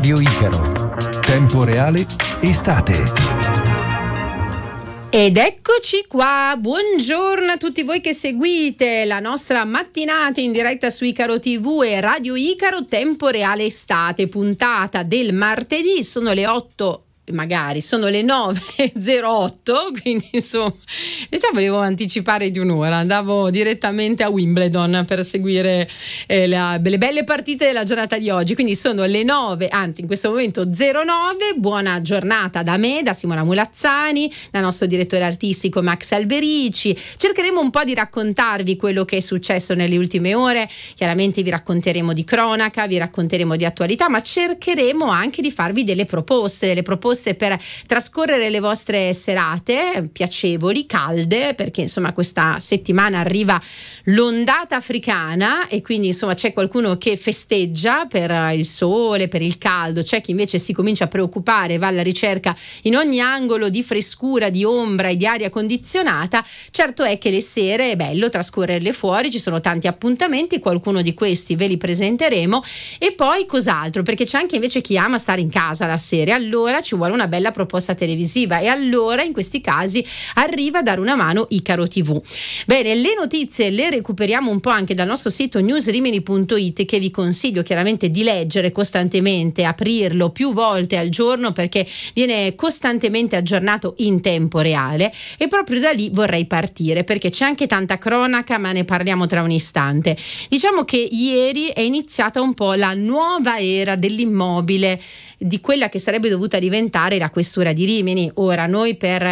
Radio Icaro. Tempo reale, estate. Ed eccoci qua, buongiorno a tutti voi che seguite la nostra mattinata in diretta su Icaro TV e Radio Icaro, tempo reale estate, puntata del martedì, sono le 8 magari sono le 9.08, quindi insomma, già volevo anticipare di un'ora, andavo direttamente a Wimbledon per seguire eh, la, le belle partite della giornata di oggi, quindi sono le 9, anzi in questo momento 09, buona giornata da me, da Simona Mulazzani, dal nostro direttore artistico Max Alberici, cercheremo un po' di raccontarvi quello che è successo nelle ultime ore, chiaramente vi racconteremo di cronaca, vi racconteremo di attualità, ma cercheremo anche di farvi delle proposte, delle proposte fosse per trascorrere le vostre serate eh, piacevoli, calde, perché insomma questa settimana arriva l'ondata africana e quindi insomma c'è qualcuno che festeggia per il sole, per il caldo, c'è chi invece si comincia a preoccupare, va alla ricerca in ogni angolo di frescura, di ombra e di aria condizionata. Certo è che le sere è bello trascorrerle fuori, ci sono tanti appuntamenti, qualcuno di questi ve li presenteremo e poi cos'altro? Perché c'è anche invece chi ama stare in casa la sera, allora ci vuole trovano una bella proposta televisiva e allora in questi casi arriva a dare una mano Icaro TV. Bene, le notizie le recuperiamo un po' anche dal nostro sito newsrimini.it che vi consiglio chiaramente di leggere costantemente, aprirlo più volte al giorno perché viene costantemente aggiornato in tempo reale e proprio da lì vorrei partire perché c'è anche tanta cronaca ma ne parliamo tra un istante. Diciamo che ieri è iniziata un po' la nuova era dell'immobile, di quella che sarebbe dovuta diventare parlamentare la questura di Rimini. Ora noi per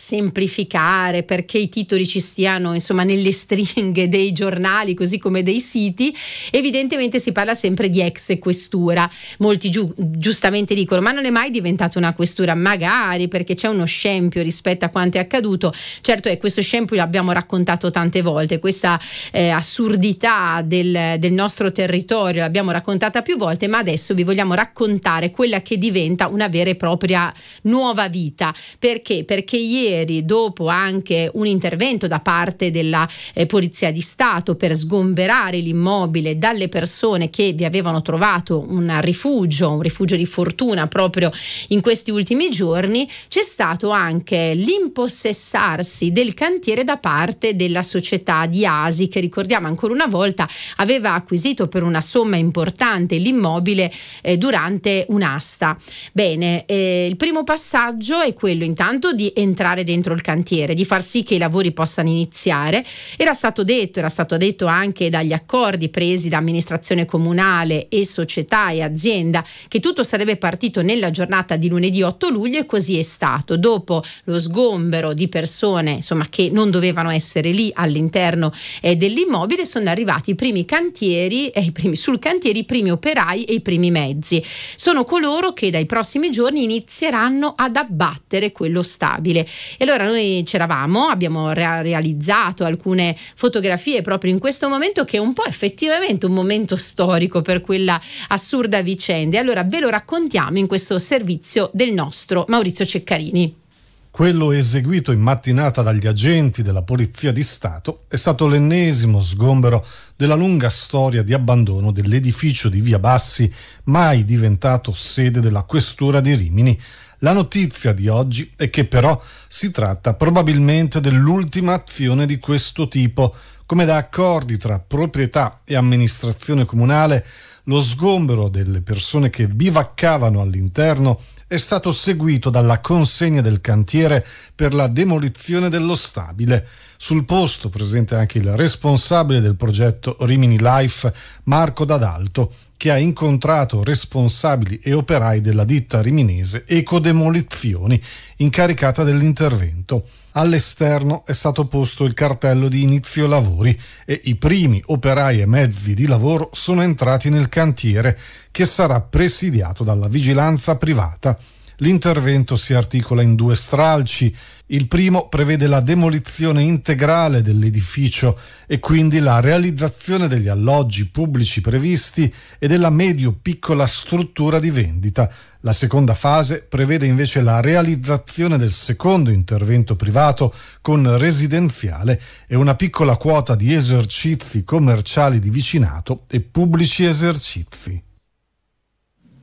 semplificare perché i titoli ci stiano insomma nelle stringhe dei giornali così come dei siti evidentemente si parla sempre di ex questura molti giu giustamente dicono ma non è mai diventata una questura magari perché c'è uno scempio rispetto a quanto è accaduto certo è questo scempio l'abbiamo raccontato tante volte questa eh, assurdità del, del nostro territorio l'abbiamo raccontata più volte ma adesso vi vogliamo raccontare quella che diventa una vera e propria nuova vita perché perché ieri ieri, dopo anche un intervento da parte della eh, Polizia di Stato per sgomberare l'immobile dalle persone che vi avevano trovato un rifugio, un rifugio di fortuna proprio in questi ultimi giorni, c'è stato anche l'impossessarsi del cantiere da parte della società di Asi che ricordiamo ancora una volta aveva acquisito per una somma importante l'immobile eh, durante un'asta. Bene, eh, il primo passaggio è quello intanto di entrare entrare dentro il cantiere, di far sì che i lavori possano iniziare. Era stato detto, era stato detto anche dagli accordi presi da amministrazione comunale e società e azienda che tutto sarebbe partito nella giornata di lunedì 8 luglio e così è stato. Dopo lo sgombero di persone insomma, che non dovevano essere lì all'interno eh, dell'immobile sono arrivati i primi cantieri, eh, i primi, sul cantiere i primi operai e i primi mezzi. Sono coloro che dai prossimi giorni inizieranno ad abbattere quello stabile. E allora noi c'eravamo, abbiamo realizzato alcune fotografie proprio in questo momento che è un po' effettivamente un momento storico per quella assurda vicenda. E allora ve lo raccontiamo in questo servizio del nostro Maurizio Ceccarini. Quello eseguito in mattinata dagli agenti della Polizia di Stato è stato l'ennesimo sgombero della lunga storia di abbandono dell'edificio di Via Bassi, mai diventato sede della Questura di Rimini, la notizia di oggi è che però si tratta probabilmente dell'ultima azione di questo tipo, come da accordi tra proprietà e amministrazione comunale lo sgombero delle persone che bivaccavano all'interno è stato seguito dalla consegna del cantiere per la demolizione dello stabile. Sul posto presente anche il responsabile del progetto Rimini Life, Marco D'Adalto, che ha incontrato responsabili e operai della ditta riminese Ecodemolizioni, incaricata dell'intervento. All'esterno è stato posto il cartello di inizio lavori e i primi operai e mezzi di lavoro sono entrati nel cantiere, che sarà presidiato dalla vigilanza privata. L'intervento si articola in due stralci. Il primo prevede la demolizione integrale dell'edificio e quindi la realizzazione degli alloggi pubblici previsti e della medio-piccola struttura di vendita. La seconda fase prevede invece la realizzazione del secondo intervento privato con residenziale e una piccola quota di esercizi commerciali di vicinato e pubblici esercizi.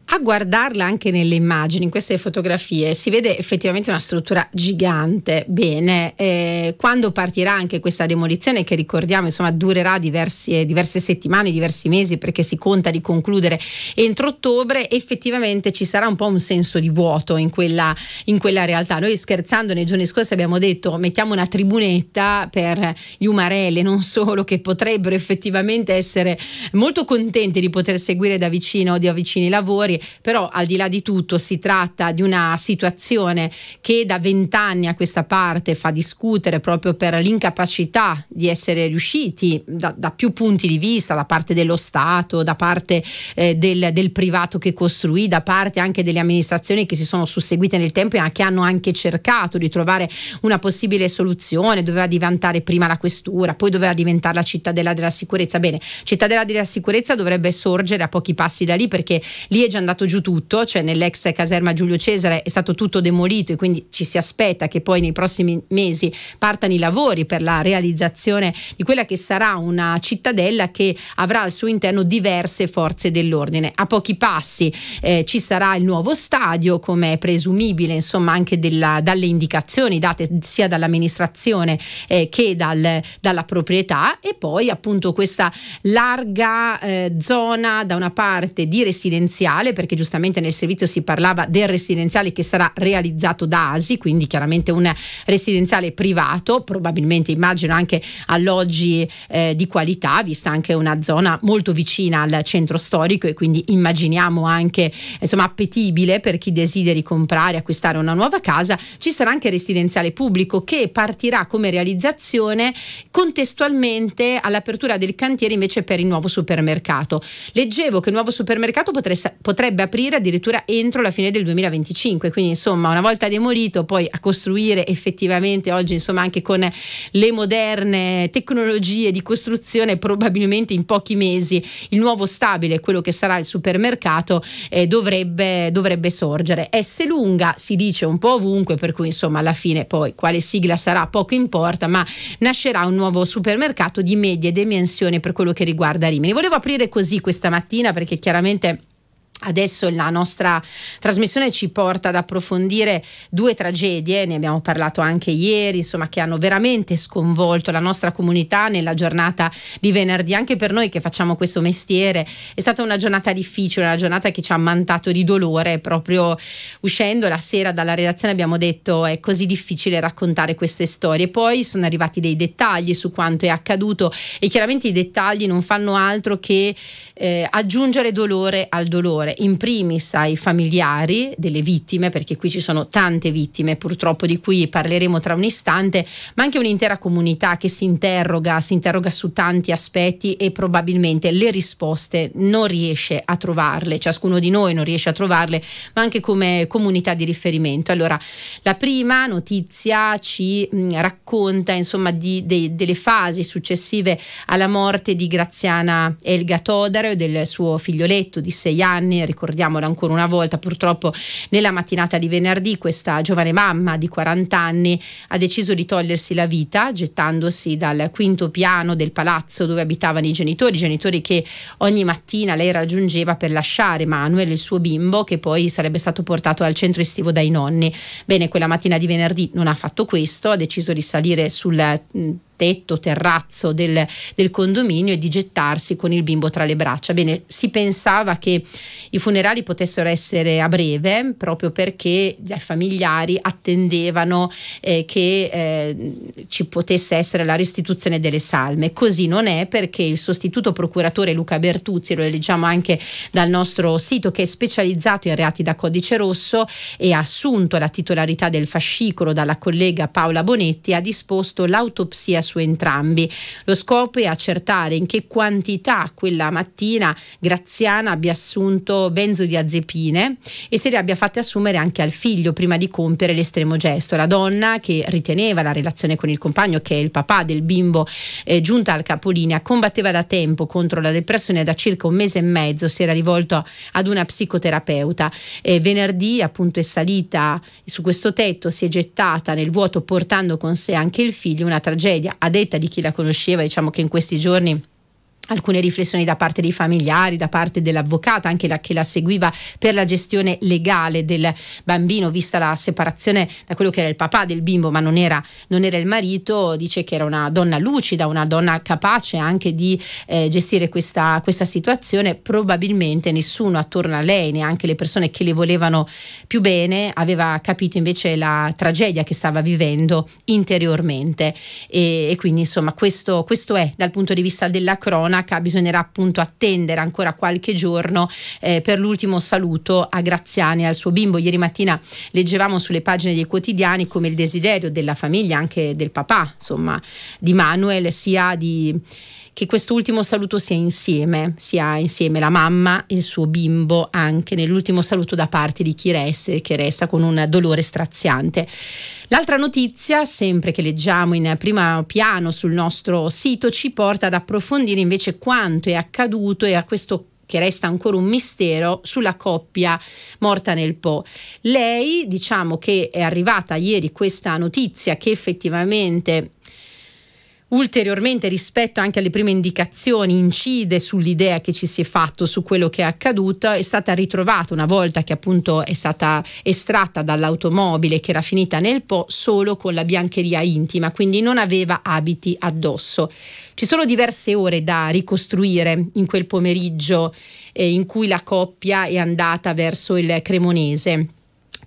A guardarla anche nelle immagini, in queste fotografie, si vede effettivamente una struttura gigante. Bene, eh, quando partirà anche questa demolizione, che ricordiamo insomma, durerà diversi, eh, diverse settimane, diversi mesi, perché si conta di concludere entro ottobre, effettivamente ci sarà un po' un senso di vuoto in quella, in quella realtà. Noi scherzando nei giorni scorsi abbiamo detto mettiamo una tribunetta per gli umarelle, non solo, che potrebbero effettivamente essere molto contenti di poter seguire da vicino di avvicini i lavori però al di là di tutto si tratta di una situazione che da vent'anni a questa parte fa discutere proprio per l'incapacità di essere riusciti da, da, più punti di vista, da parte dello Stato, da parte eh, del, del, privato che costruì, da parte anche delle amministrazioni che si sono susseguite nel tempo e che hanno anche cercato di trovare una possibile soluzione, doveva diventare prima la questura, poi doveva diventare la cittadella della sicurezza. Bene, cittadella della sicurezza dovrebbe sorgere a pochi passi da lì perché lì è già andato giù tutto, cioè nell'ex caserma Giulio Cesare è stato tutto demolito e quindi ci si aspetta che poi nei prossimi mesi partano i lavori per la realizzazione di quella che sarà una cittadella che avrà al suo interno diverse forze dell'ordine. A pochi passi eh, ci sarà il nuovo stadio, come è presumibile insomma anche della, dalle indicazioni date sia dall'amministrazione eh, che dal, dalla proprietà e poi appunto questa larga eh, zona da una parte di residenziale perché giustamente nel servizio si parlava del residenziale che sarà realizzato da ASI, quindi chiaramente un residenziale privato, probabilmente immagino anche alloggi eh, di qualità, vista anche una zona molto vicina al centro storico e quindi immaginiamo anche insomma appetibile per chi desideri comprare, acquistare una nuova casa. Ci sarà anche residenziale pubblico che partirà come realizzazione contestualmente all'apertura del cantiere invece per il nuovo supermercato. Leggevo che il nuovo supermercato potrebbe, potrebbe dovrebbe aprire addirittura entro la fine del 2025, quindi insomma una volta demolito poi a costruire effettivamente oggi insomma anche con le moderne tecnologie di costruzione probabilmente in pochi mesi il nuovo stabile, quello che sarà il supermercato, eh, dovrebbe, dovrebbe sorgere. S lunga si dice un po' ovunque, per cui insomma alla fine poi quale sigla sarà poco importa, ma nascerà un nuovo supermercato di medie dimensioni per quello che riguarda Rimini. Volevo aprire così questa mattina perché chiaramente Adesso la nostra trasmissione ci porta ad approfondire due tragedie, ne abbiamo parlato anche ieri, insomma, che hanno veramente sconvolto la nostra comunità nella giornata di venerdì. Anche per noi che facciamo questo mestiere è stata una giornata difficile, una giornata che ci ha ammantato di dolore. Proprio uscendo la sera dalla redazione abbiamo detto è così difficile raccontare queste storie. Poi sono arrivati dei dettagli su quanto è accaduto e chiaramente i dettagli non fanno altro che eh, aggiungere dolore al dolore dolore, in primis ai familiari delle vittime, perché qui ci sono tante vittime purtroppo di cui parleremo tra un istante, ma anche un'intera comunità che si interroga, si interroga su tanti aspetti e probabilmente le risposte non riesce a trovarle, ciascuno di noi non riesce a trovarle, ma anche come comunità di riferimento. Allora, la prima notizia ci mh, mm, racconta insomma di, de, delle fasi successive alla morte di Graziana Elga Todaro e del suo figlioletto di sei anni giovani, ricordiamolo ancora una volta, purtroppo nella mattinata di venerdì questa giovane mamma di 40 anni ha deciso di togliersi la vita gettandosi dal quinto piano del palazzo dove abitavano i genitori, i genitori che ogni mattina lei raggiungeva per lasciare Manuel, il suo bimbo, che poi sarebbe stato portato al centro estivo dai nonni. Bene, quella mattina di venerdì non ha fatto questo, ha deciso di salire sul mm, tetto, terrazzo del, del, condominio e di gettarsi con il bimbo tra le braccia. Bene, si pensava che i funerali potessero essere a breve proprio perché i familiari attendevano eh, che eh, ci potesse essere la restituzione delle salme. Così non è perché il sostituto procuratore Luca Bertuzzi, lo leggiamo anche dal nostro sito che è specializzato in reati da codice rosso e ha assunto la titolarità del fascicolo dalla collega Paola Bonetti, ha disposto l'autopsia su entrambi. Lo scopo è accertare in che quantità quella mattina Graziana abbia assunto benzodiazepine e se le abbia fatte assumere anche al figlio prima di compiere l'estremo gesto. La donna che riteneva la relazione con il compagno, che è il papà del bimbo, eh, giunta al capolinea, combatteva da tempo contro la depressione da circa un mese e mezzo si era rivolto ad una psicoterapeuta. Eh, venerdì appunto è salita su questo tetto, si è gettata nel vuoto portando con sé anche il figlio, una tragedia a detta di chi la conosceva, diciamo che in questi giorni alcune riflessioni da parte dei familiari, da parte dell'avvocata, anche la, che la seguiva per la gestione legale del bambino, vista la separazione da quello che era il papà del bimbo, ma non era, non era il marito, dice che era una donna lucida, una donna capace anche di eh, gestire questa, questa, situazione. Probabilmente nessuno attorno a lei, neanche le persone che le volevano più bene, aveva capito invece la tragedia che stava vivendo interiormente. E, e quindi, insomma, questo, questo è dal punto di vista della cronaca cronaca bisognerà appunto attendere ancora qualche giorno eh, per l'ultimo saluto a Graziani e al suo bimbo. Ieri mattina leggevamo sulle pagine dei quotidiani come il desiderio della famiglia, anche del papà, insomma, di Manuel, sia di che quest'ultimo saluto sia insieme, sia insieme la mamma e il suo bimbo anche nell'ultimo saluto da parte di chi resta e che resta con un dolore straziante. L'altra notizia, sempre che leggiamo in primo piano sul nostro sito, ci porta ad approfondire invece quanto è accaduto e a questo che resta ancora un mistero, sulla coppia morta nel Po. Lei, diciamo che è arrivata ieri questa notizia che effettivamente ulteriormente rispetto anche alle prime indicazioni incide sull'idea che ci si è fatto su quello che è accaduto è stata ritrovata una volta che appunto è stata estratta dall'automobile che era finita nel Po solo con la biancheria intima quindi non aveva abiti addosso ci sono diverse ore da ricostruire in quel pomeriggio eh, in cui la coppia è andata verso il Cremonese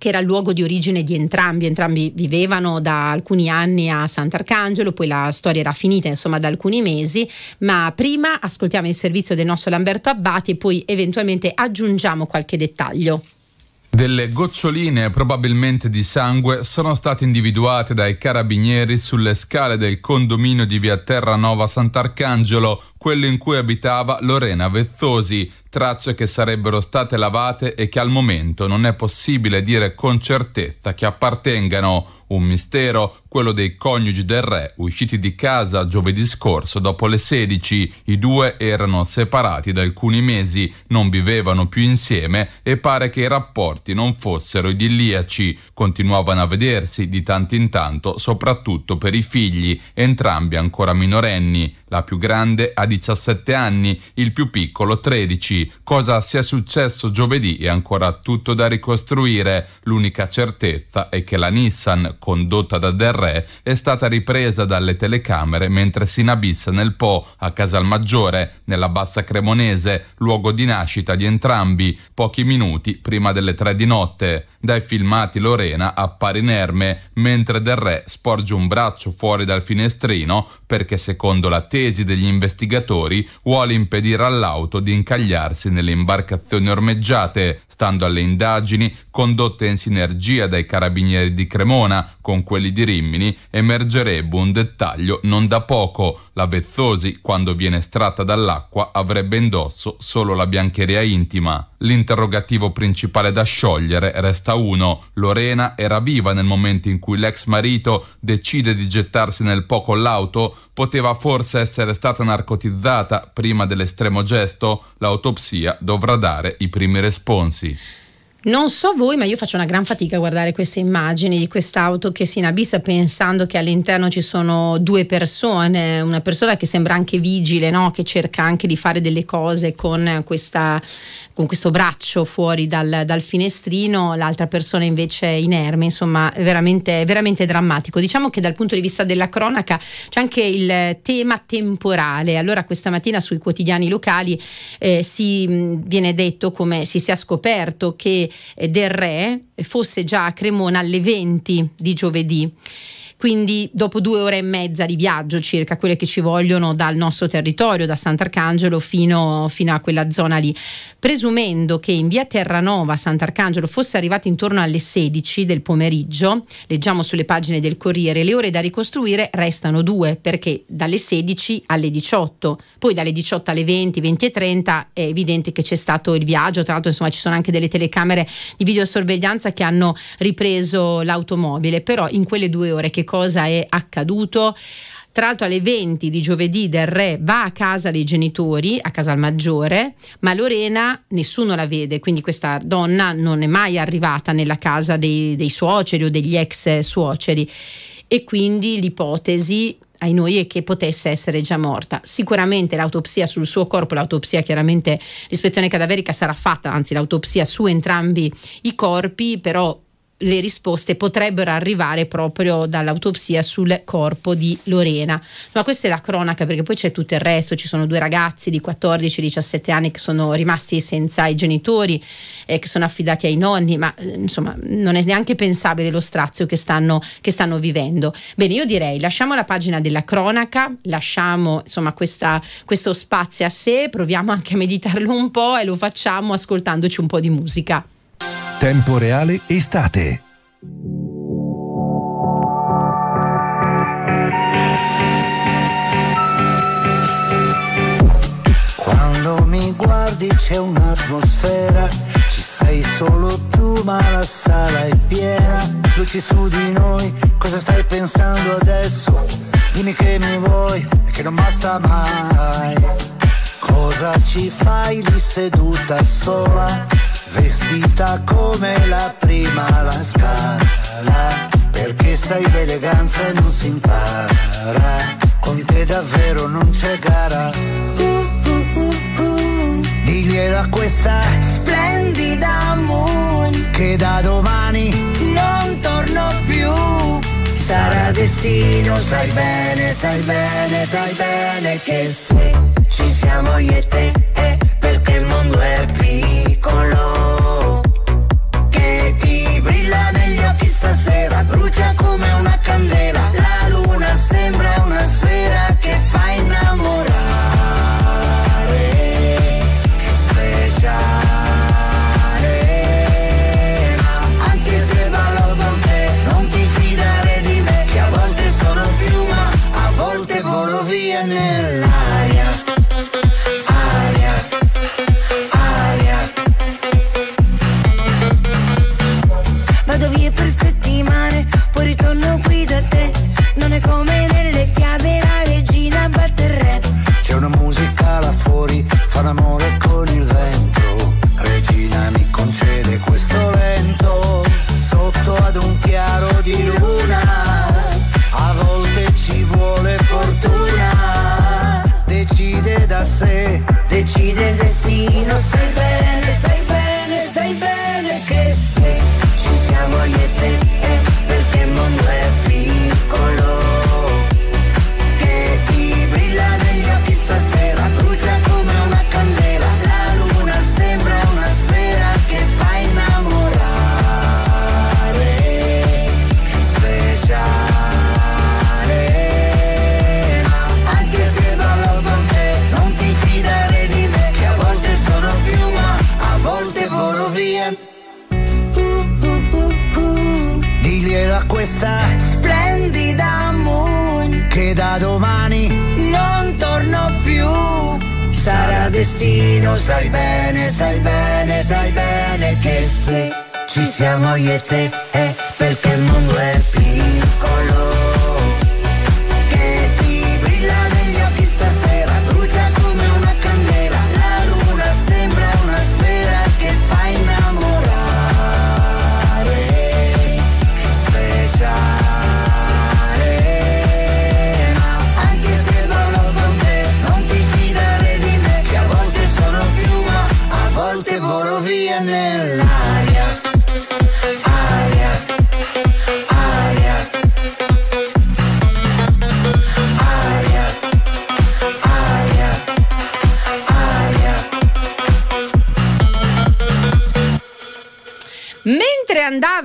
che era il luogo di origine di entrambi, entrambi vivevano da alcuni anni a Sant'Arcangelo, poi la storia era finita insomma da alcuni mesi, ma prima ascoltiamo il servizio del nostro Lamberto Abbati e poi eventualmente aggiungiamo qualche dettaglio. Delle goccioline, probabilmente di sangue, sono state individuate dai carabinieri sulle scale del condominio di via Terranova Sant'Arcangelo quello in cui abitava Lorena Vezzosi, tracce che sarebbero state lavate e che al momento non è possibile dire con certezza che appartengano. Un mistero, quello dei coniugi del re, usciti di casa giovedì scorso dopo le 16. I due erano separati da alcuni mesi, non vivevano più insieme e pare che i rapporti non fossero idilliaci. Continuavano a vedersi di tanto in tanto, soprattutto per i figli, entrambi ancora minorenni. La più grande ha 17 anni, il più piccolo 13. Cosa sia successo giovedì è ancora tutto da ricostruire. L'unica certezza è che la Nissan, condotta da Del Re, è stata ripresa dalle telecamere mentre si inabissa nel Po, a Casalmaggiore, nella Bassa Cremonese, luogo di nascita di entrambi, pochi minuti prima delle tre di notte. Dai filmati Lorena appare inerme, mentre Del Re sporge un braccio fuori dal finestrino perché secondo la tesi degli investigatori navigatori vuole impedire all'auto di incagliarsi nelle imbarcazioni ormeggiate. Stando alle indagini condotte in sinergia dai carabinieri di Cremona con quelli di Rimini, emergerebbe un dettaglio non da poco. La Vezzosi, quando viene estratta dall'acqua, avrebbe indosso solo la biancheria intima. L'interrogativo principale da sciogliere resta uno. Lorena era viva nel momento in cui l'ex marito decide di gettarsi nel po' con l'auto? Poteva forse essere stata narcotizzata? concretizzata prima dell'estremo gesto, l'autopsia dovrà dare i primi responsi. Non so voi, ma io faccio una gran fatica a guardare queste immagini di quest'auto che si inabissa pensando che all'interno ci sono due persone, una persona che sembra anche vigile, no? che cerca anche di fare delle cose con, questa, con questo braccio fuori dal, dal, finestrino, l'altra persona invece inerme, insomma veramente, veramente drammatico. Diciamo che dal punto di vista della cronaca c'è anche il tema temporale, allora questa mattina sui quotidiani locali eh, si, viene detto come si sia scoperto che del Re fosse già a Cremona alle 20 di giovedì quindi dopo due ore e mezza di viaggio circa, quelle che ci vogliono dal nostro territorio, da Sant'Arcangelo fino, fino a quella zona lì. Presumendo che in via Terranova Sant'Arcangelo fosse arrivato intorno alle 16 del pomeriggio, leggiamo sulle pagine del Corriere, le ore da ricostruire restano due, perché dalle 16 alle 18, poi dalle 18 alle 20, 20 e 30 è evidente che c'è stato il viaggio, tra l'altro insomma ci sono anche delle telecamere di videosorveglianza che hanno ripreso l'automobile, però in quelle due ore che cosa è accaduto. Tra l'altro alle 20 di giovedì del re va a casa dei genitori, a casa al maggiore, ma Lorena nessuno la vede, quindi questa donna non è mai arrivata nella casa dei, dei suoceri o degli ex suoceri e quindi l'ipotesi ai noi è che potesse essere già morta. Sicuramente l'autopsia sul suo corpo, l'autopsia chiaramente l'ispezione cadaverica sarà fatta, anzi l'autopsia su entrambi i corpi, però le risposte potrebbero arrivare proprio dall'autopsia sul corpo di Lorena. Ma questa è la cronaca perché poi c'è tutto il resto, ci sono due ragazzi di 14 17 anni che sono rimasti senza i genitori e eh, che sono affidati ai nonni, ma eh, insomma non è neanche pensabile lo strazio che stanno, che stanno vivendo. Bene, io direi lasciamo la pagina della cronaca, lasciamo insomma questa, questo spazio a sé, proviamo anche a meditarlo un po' e lo facciamo ascoltandoci un po' di musica. Tempo reale estate. Quando mi guardi c'è un'atmosfera, ci sei solo tu ma la sala è piena, luci su di noi, cosa stai pensando adesso? Dimmi che mi vuoi e che non basta mai. Cosa ci fai lì seduta sola? vestita come la prima la scala, perché sai l'eleganza e non si impara, con te davvero non c'è gara. Uh, uh, uh, uh. Diglielo a questa splendida moon che da domani non torno più. Sarà destino, sai bene, sai bene, sai bene che se ci siamo io e te, eh, perché il mondo è piccolo che ti brilla negli occhi stasera, brucia come una candela, la luna sembra una sfera che fai el área.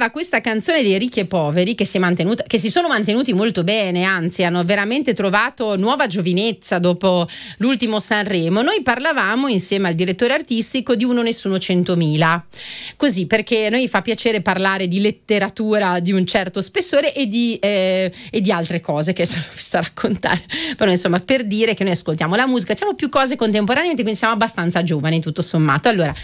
cantava questa canzone dei ricchi e poveri che si, che si, sono mantenuti molto bene, anzi hanno veramente trovato nuova giovinezza dopo l'ultimo Sanremo, noi parlavamo insieme al direttore artistico di Uno Nessuno 100.000, così perché a noi fa piacere parlare di letteratura di un certo spessore e di, eh, e di altre cose che adesso vi sto a raccontare, però insomma per dire che noi ascoltiamo la musica, facciamo più cose contemporaneamente, quindi siamo abbastanza giovani tutto sommato. Allora,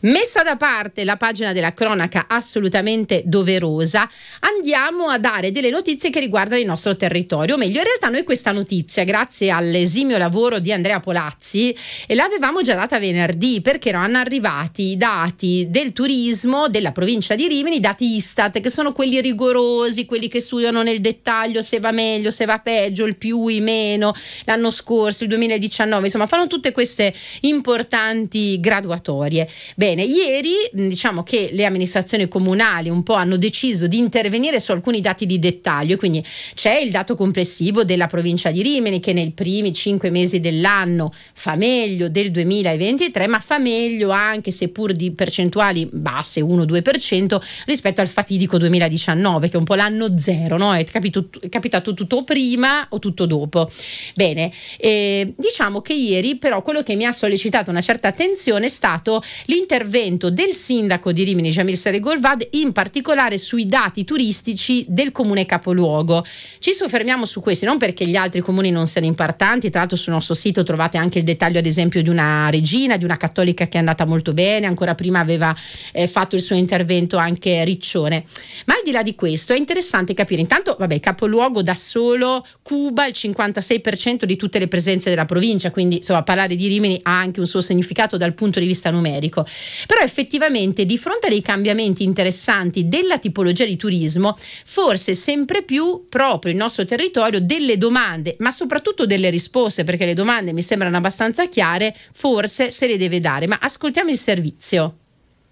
messa da parte la pagina della cronaca assolutamente doverosa, andiamo a dare delle notizie che riguardano il nostro territorio, o meglio in realtà noi questa notizia, grazie all'esimio lavoro di Andrea Polazzi, l'avevamo già data venerdì perché erano arrivati i dati del turismo della provincia di Rimini, i dati Istat, che sono quelli rigorosi, quelli che studiano nel dettaglio se va meglio, se va peggio, il più, il meno, l'anno scorso, il 2019, insomma fanno tutte queste importanti graduatorie. Bene, ieri diciamo che le amministrazioni comunali un po' hanno deciso di intervenire su alcuni dati di dettaglio, quindi c'è il dato complessivo della provincia di Rimini che nei primi cinque mesi dell'anno fa meglio del 2023, ma fa meglio anche seppur di percentuali basse, 1-2% rispetto al fatidico 2019 che è un po' l'anno zero, no? è, capito, è capitato tutto prima o tutto dopo. Bene, eh, diciamo che ieri però quello che mi ha sollecitato una certa attenzione è stato l'intervento del sindaco di Rimini, Jamil Seregolvad, in particolare particolare sui dati turistici del comune capoluogo. Ci soffermiamo su questi, non perché gli altri comuni non siano importanti, tra l'altro sul nostro sito trovate anche il dettaglio ad esempio di una regina, di una cattolica che è andata molto bene, ancora prima aveva eh, fatto il suo intervento anche Riccione. Ma al di là di questo è interessante capire intanto, vabbè, capoluogo da solo Cuba il 56% di tutte le presenze della provincia, quindi insomma parlare di Rimini ha anche un suo significato dal punto di vista numerico. Però effettivamente di fronte a dei cambiamenti interessanti della tipologia di turismo, forse sempre più proprio il nostro territorio delle domande, ma soprattutto delle risposte, perché le domande mi sembrano abbastanza chiare, forse se le deve dare. Ma ascoltiamo il servizio.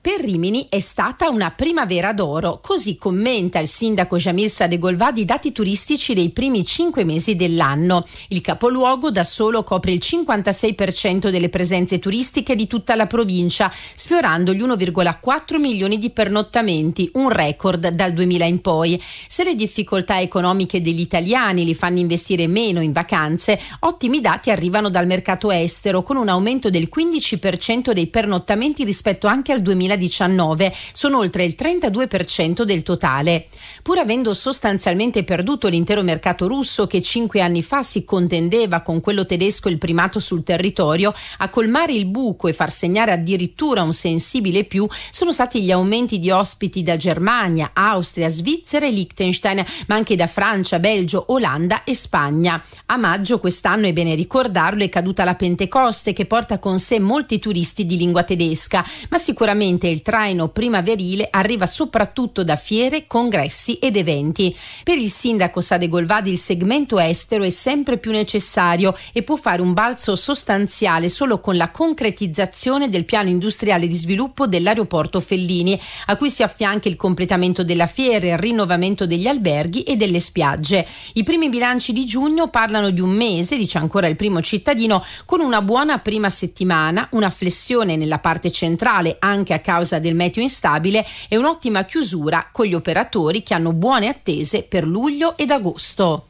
Per Rimini è stata una primavera d'oro, così commenta il sindaco Jamil Sadegolvadi di dati turistici dei primi cinque mesi dell'anno. Il capoluogo da solo copre il 56% delle presenze turistiche di tutta la provincia, sfiorando gli 1,4 milioni di pernottamenti, un record dal 2000 in poi. Se le difficoltà economiche degli italiani li fanno investire meno in vacanze, ottimi dati arrivano dal mercato estero, con un aumento del 15% dei pernottamenti rispetto anche al 2000 2019 sono oltre il 32% del totale. Pur avendo sostanzialmente perduto l'intero mercato russo che cinque anni fa si contendeva con quello tedesco il primato sul territorio, a colmare il buco e far segnare addirittura un sensibile più sono stati gli aumenti di ospiti da Germania, Austria, Svizzera e Liechtenstein, ma anche da Francia, Belgio, Olanda e Spagna. A maggio quest'anno, è bene ricordarlo, è caduta la Pentecoste che porta con sé molti turisti di lingua tedesca, ma sicuramente Finalmente il traino primaverile arriva soprattutto da fiere, congressi ed eventi. Per il sindaco Sade Golvadi il segmento estero è sempre più necessario e può fare un balzo sostanziale solo con la concretizzazione del piano industriale di sviluppo dell'aeroporto Fellini, a cui si affianca il completamento della fiera, il rinnovamento degli alberghi e delle spiagge. I primi bilanci di giugno parlano di un mese, dice ancora il primo cittadino, con una buona prima settimana, una flessione nella parte centrale anche a causa del meteo instabile e un'ottima chiusura con gli operatori che hanno buone attese per luglio ed agosto.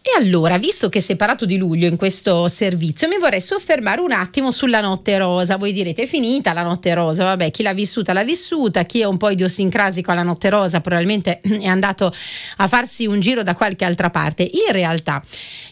E allora, visto che si è parlato di luglio in questo servizio, mi vorrei soffermare un attimo sulla notte rosa. Voi direte è finita la notte rosa, vabbè, chi l'ha vissuta l'ha vissuta, chi è un po' idiosincrasico alla notte rosa probabilmente è andato a farsi un giro da qualche altra parte. In realtà,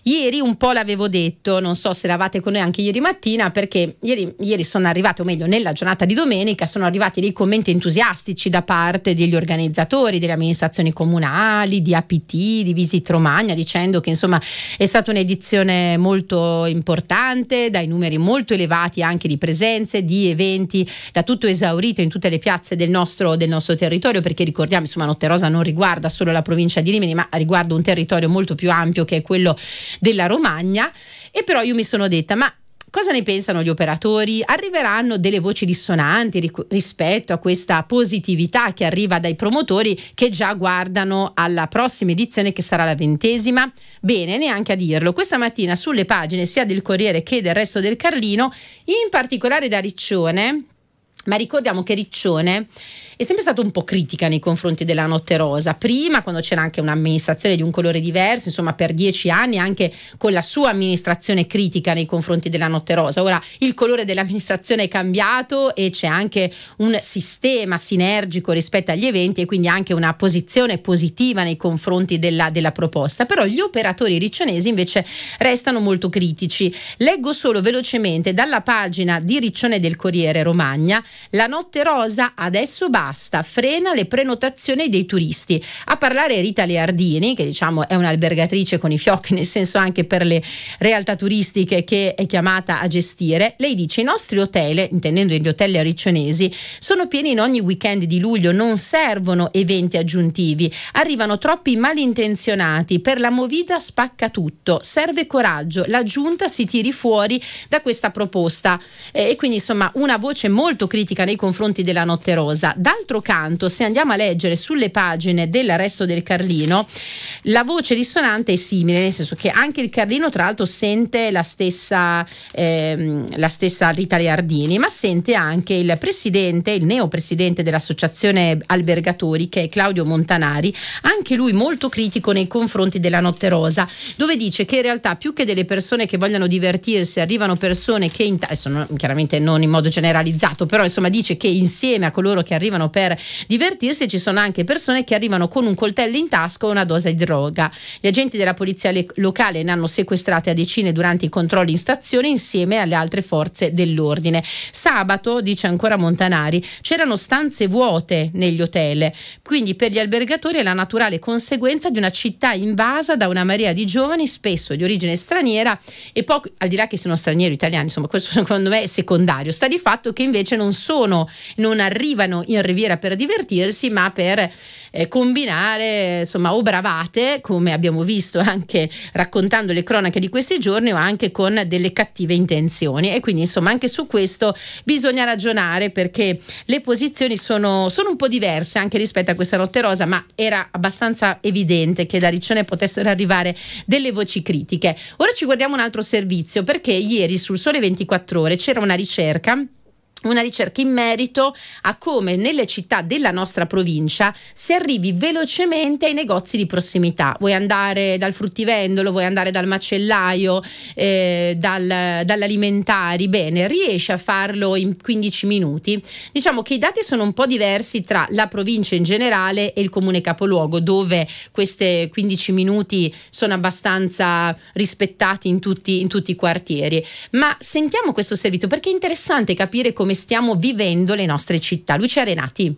Ieri un po' l'avevo detto, non so se eravate con noi anche ieri mattina, perché ieri, ieri sono arrivati, o meglio, nella giornata di domenica sono arrivati dei commenti entusiastici da parte degli organizzatori, delle amministrazioni comunali, di APT, di Visit Romagna, dicendo che insomma è stata un'edizione molto importante, dai numeri molto elevati anche di presenze, di eventi, da tutto esaurito in tutte le piazze del nostro, del nostro territorio, perché ricordiamo, insomma, Notte Rosa non riguarda solo la provincia di Rimini, ma riguarda un territorio molto più ampio che è quello della Romagna e però io mi sono detta ma cosa ne pensano gli operatori? Arriveranno delle voci dissonanti rispetto a questa positività che arriva dai promotori che già guardano alla prossima edizione che sarà la ventesima? Bene, neanche a dirlo. Questa mattina sulle pagine sia del Corriere che del resto del Carlino, in particolare da Riccione, ma ricordiamo che Riccione è sempre stata un po' critica nei confronti della notte rosa. Prima, quando c'era anche un'amministrazione di un colore diverso, insomma, per dieci anni, anche con la sua amministrazione critica nei confronti della notte rosa. Ora il colore dell'amministrazione è cambiato e c'è anche un sistema sinergico rispetto agli eventi e quindi anche una posizione positiva nei confronti della, della proposta. Però gli operatori riccionesi invece restano molto critici. Leggo solo velocemente dalla pagina di Riccione del Corriere Romagna: La notte rosa adesso basta basta, frena le prenotazioni dei turisti. A parlare Rita Leardini, che diciamo è un'albergatrice con i fiocchi, nel senso anche per le realtà turistiche che è chiamata a gestire, lei dice i nostri hotel, intendendo gli hotel ariccionesi, sono pieni in ogni weekend di luglio, non servono eventi aggiuntivi, arrivano troppi malintenzionati, per la movida spacca tutto, serve coraggio, la giunta si tiri fuori da questa proposta. e quindi insomma una voce molto critica nei confronti della Notte Rosa. Da D'altro canto, se andiamo a leggere sulle pagine dell'arresto del Carlino, la voce dissonante è simile, nel senso che anche il Carlino, tra l'altro, sente la stessa, ehm, la stessa Rita Leardini, ma sente anche il presidente, il neopresidente dell'associazione albergatori, che è Claudio Montanari, anche lui molto critico nei confronti della Notte Rosa, dove dice che in realtà più che delle persone che vogliono divertirsi, arrivano persone che, in, adesso non, chiaramente non in modo generalizzato, però insomma dice che insieme a coloro che arrivano usano per divertirsi, ci sono anche persone che arrivano con un coltello in tasca o una dose di droga. Gli agenti della polizia locale ne hanno sequestrate a decine durante i controlli in stazione insieme alle altre forze dell'ordine. Sabato, dice ancora Montanari, c'erano stanze vuote negli hotel, quindi per gli albergatori è la naturale conseguenza di una città invasa da una marea di giovani, spesso di origine straniera e poco, al di là che sono stranieri italiani, insomma questo secondo me è secondario, sta di fatto che invece non sono, non arrivano in rivoluzione era per divertirsi, ma per eh, combinare insomma o bravate, come abbiamo visto anche raccontando le cronache di questi giorni, o anche con delle cattive intenzioni. E quindi insomma anche su questo bisogna ragionare perché le posizioni sono, sono un po' diverse anche rispetto a questa notte rosa, ma era abbastanza evidente che da Riccione potessero arrivare delle voci critiche. Ora ci guardiamo un altro servizio perché ieri sul Sole 24 Ore c'era una ricerca una ricerca in merito a come nelle città della nostra provincia si arrivi velocemente ai negozi di prossimità. Vuoi andare dal fruttivendolo, vuoi andare dal macellaio, eh, dal, dall'alimentari, bene, riesci a farlo in 15 minuti. Diciamo che i dati sono un po' diversi tra la provincia in generale e il comune capoluogo, dove questi 15 minuti sono abbastanza rispettati in tutti, in tutti i quartieri. Ma sentiamo questo servizio perché è interessante capire come stiamo vivendo le nostre città. Lucia Renati.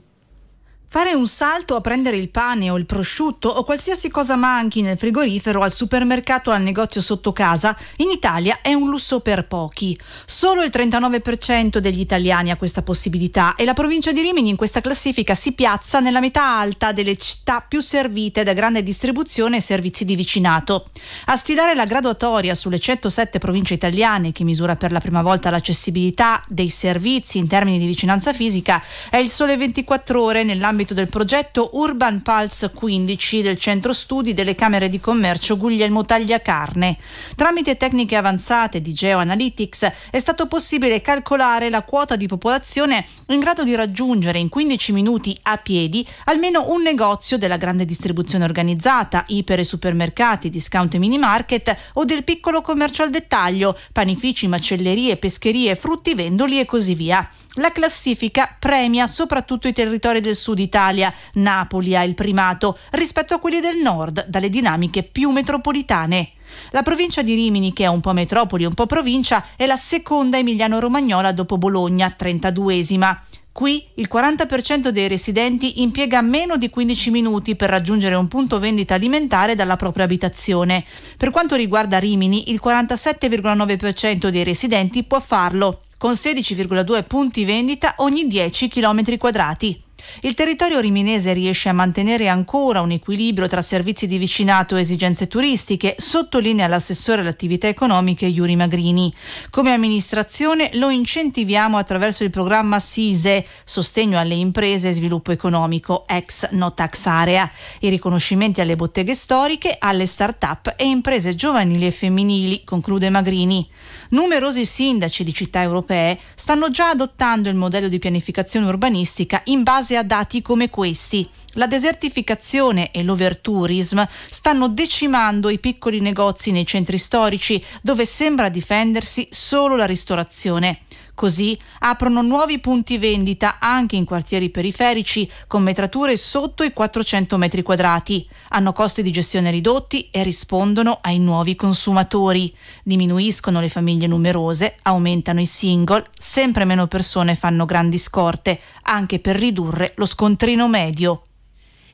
Fare un salto a prendere il pane o il prosciutto o qualsiasi cosa manchi nel frigorifero, al supermercato o al negozio sotto casa in Italia è un lusso per pochi. Solo il 39% degli italiani ha questa possibilità e la provincia di Rimini in questa classifica si piazza nella metà alta delle città più servite da grande distribuzione e servizi di vicinato. A stilare la graduatoria sulle 107 province italiane che misura per la prima volta l'accessibilità dei servizi in termini di vicinanza fisica è il Sole 24 ore nell'ambito nell'ambito del progetto Urban Pulse 15 del Centro Studi delle Camere di Commercio Guglielmo Tagliacarne. Tramite tecniche avanzate di Geoanalytics è stato possibile calcolare la quota di popolazione in grado di raggiungere in 15 minuti a piedi almeno un negozio della grande distribuzione organizzata, iper e supermercati, discount e mini market o del piccolo commercio al dettaglio, panifici, macellerie, pescherie, fruttivendoli e così via. La classifica premia soprattutto i territori del sud Italia, Napoli ha il primato, rispetto a quelli del nord, dalle dinamiche più metropolitane. La provincia di Rimini, che è un po' metropoli un po' provincia, è la seconda emiliano-romagnola dopo Bologna, 32esima. Qui il 40% dei residenti impiega meno di 15 minuti per raggiungere un punto vendita alimentare dalla propria abitazione. Per quanto riguarda Rimini, il 47,9% dei residenti può farlo, con 16,2 punti vendita ogni 10 km quadrati. Il territorio riminese riesce a mantenere ancora un equilibrio tra servizi di vicinato e esigenze turistiche, sottolinea l'assessore alle attività economiche Iuri Magrini. Come amministrazione lo incentiviamo attraverso il programma SISE, sostegno alle imprese e sviluppo economico, ex no tax area, i riconoscimenti alle botteghe storiche, alle start-up e imprese giovanili e femminili, conclude Magrini numerosi sindaci di città europee stanno già adottando il modello di pianificazione urbanistica in base a dati come questi. La desertificazione e l'overtourism stanno decimando i piccoli negozi nei centri storici, dove sembra difendersi solo la ristorazione. Così aprono nuovi punti vendita anche in quartieri periferici con metrature sotto i 400 metri quadrati. Hanno costi di gestione ridotti e rispondono ai nuovi consumatori. Diminuiscono le famiglie numerose, aumentano i single, sempre meno persone fanno grandi scorte, anche per ridurre lo scontrino medio.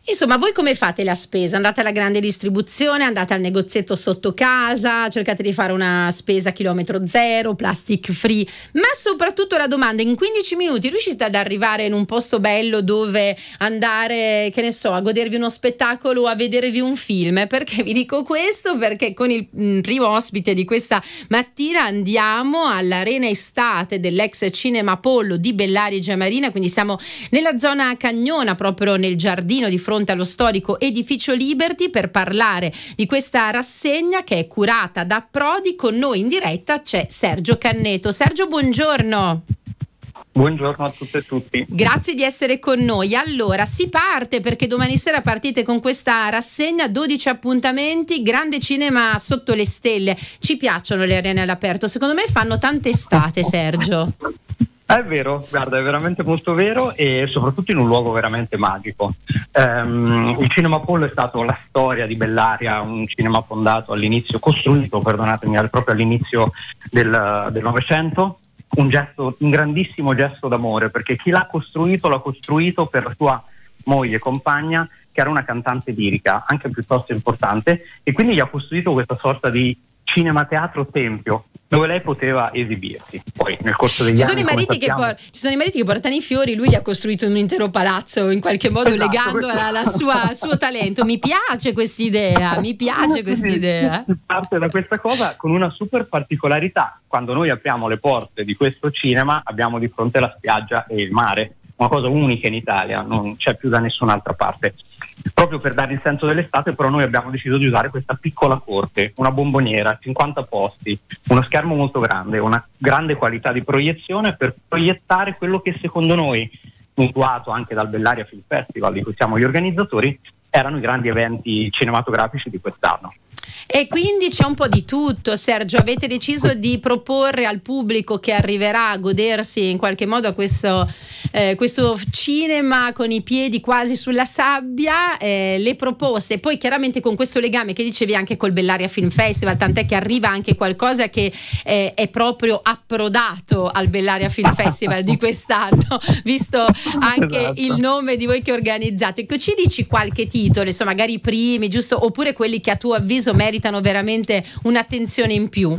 Insomma, voi come fate la spesa? Andate alla grande distribuzione, andate al negozietto sotto casa, cercate di fare una spesa chilometro zero, plastic free, ma soprattutto la domanda, in 15 minuti riuscite ad arrivare in un posto bello dove andare, che ne so, a godervi uno spettacolo o a vedervi un film? Perché vi dico questo? Perché con il mm, primo ospite di questa mattina andiamo all'arena estate dell'ex Cinema Pollo di Bellari e Giamarina, quindi siamo nella zona Cagnona, proprio nel giardino di fronte fronte allo storico edificio Liberty per parlare di questa rassegna che è curata da Prodi. Con noi in diretta c'è Sergio Canneto. Sergio, buongiorno. Buongiorno a tutte e tutti. Grazie di essere con noi. Allora, si parte perché domani sera partite con questa rassegna, 12 appuntamenti, grande cinema sotto le stelle. Ci piacciono le arene all'aperto, secondo me fanno tante estate, Sergio. Ah, è vero, guarda, è veramente molto vero e soprattutto in un luogo veramente magico. Um, il Cinema Apollo è stato la storia di Bellaria, un cinema fondato all'inizio, costruito, perdonatemi, proprio all'inizio del, del Novecento, un, gesto, un grandissimo gesto d'amore perché chi l'ha costruito l'ha costruito per sua moglie, compagna, che era una cantante lirica, anche piuttosto importante, e quindi gli ha costruito questa sorta di cinema teatro tempio dove lei poteva esibirsi. Poi nel corso degli ci anni. Sono sappiamo... por- ci sono i mariti che portano i fiori, lui gli ha costruito un intero palazzo in qualche modo esatto, legando al suo talento. Mi piace questa idea, mi piace questa idea. parte da questa cosa con una super particolarità. Quando noi apriamo le porte di questo cinema abbiamo di fronte la spiaggia e il mare una cosa unica in Italia, non c'è più da nessun'altra parte. Proprio per dare il senso dell'estate, però, noi abbiamo deciso di usare questa piccola corte, una bomboniera, 50 posti, uno schermo molto grande, una grande qualità di proiezione per proiettare quello che secondo noi, mutuato anche dal Bellaria Film Festival, di cui siamo gli organizzatori, erano i grandi eventi cinematografici di quest'anno. E quindi c'è un po' di tutto, Sergio. Avete deciso di proporre al pubblico che arriverà a godersi in qualche modo questo, eh, questo cinema con i piedi quasi sulla sabbia eh, le proposte. Poi chiaramente con questo legame che dicevi anche col Bellaria Film Festival, tant'è che arriva anche qualcosa che eh, è proprio approdato al Bellaria Film Festival di quest'anno, visto anche esatto. il nome di voi che organizzate. Ecco, ci dici qualche titolo, insomma, magari i primi, giusto? Oppure quelli che a tuo avviso meritano meritano veramente un'attenzione in più?